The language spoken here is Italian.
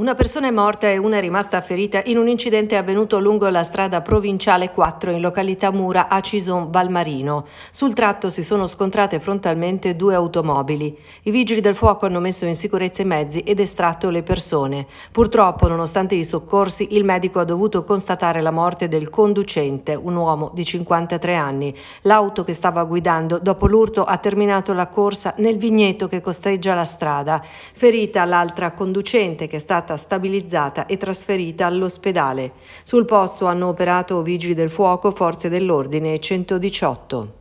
Una persona è morta e una è rimasta ferita in un incidente avvenuto lungo la strada provinciale 4 in località Mura a Cison Valmarino. Sul tratto si sono scontrate frontalmente due automobili. I vigili del fuoco hanno messo in sicurezza i mezzi ed estratto le persone. Purtroppo, nonostante i soccorsi, il medico ha dovuto constatare la morte del conducente, un uomo di 53 anni. L'auto che stava guidando dopo l'urto ha terminato la corsa nel vigneto che costeggia la strada. Ferita l'altra conducente che è stata stata stabilizzata e trasferita all'ospedale. Sul posto hanno operato vigili del fuoco, forze dell'ordine e 118.